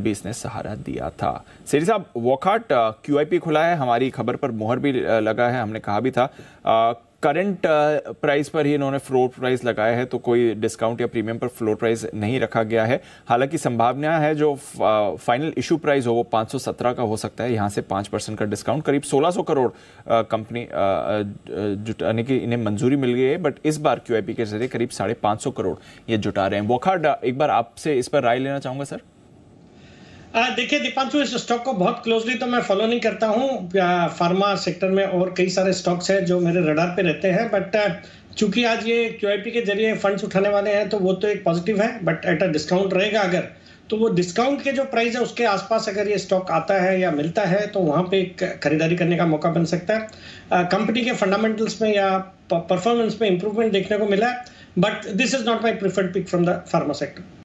भी इसने सहारा दिया था शेरी साहब वॉकआउट पी खुला है हमारी खबर पर मोहर भी लगा है हमने कहा भी था करंट प्राइस पर ही इन्होंने फ्लोर प्राइस लगाया है तो कोई डिस्काउंट या प्रीमियम पर फ्लोर प्राइस नहीं रखा गया है हालांकि संभावना है जो फाइनल इशू प्राइस हो वो 517 का हो सकता है यहाँ से 5 परसेंट का डिस्काउंट करीब 1600 करोड़ कंपनी जुटाने की इन्हें मंजूरी मिल गई है बट इस बार क्यू के जरिए करीब साढ़े करोड़ ये जुटा रहे हैं वोखाड एक बार आपसे इस पर राय लेना चाहूँगा सर देखिए दीपांशु इस स्टॉक को बहुत क्लोजली तो मैं फॉलो नहीं करता हूँ फार्मा सेक्टर में और कई सारे स्टॉक्स हैं जो मेरे रडार पे रहते हैं बट चूंकि आज ये क्यू के जरिए फंड्स उठाने वाले हैं तो वो तो एक पॉजिटिव है बट एट अ डिस्काउंट रहेगा अगर तो वो डिस्काउंट के जो प्राइस है उसके आसपास अगर ये स्टॉक आता है या मिलता है तो वहाँ पे खरीदारी करने का मौका बन सकता है कंपनी के फंडामेंटल्स में या परफॉर्मेंस में इंप्रूवमेंट देखने को मिला है but this is not my preferred pick from the pharma sector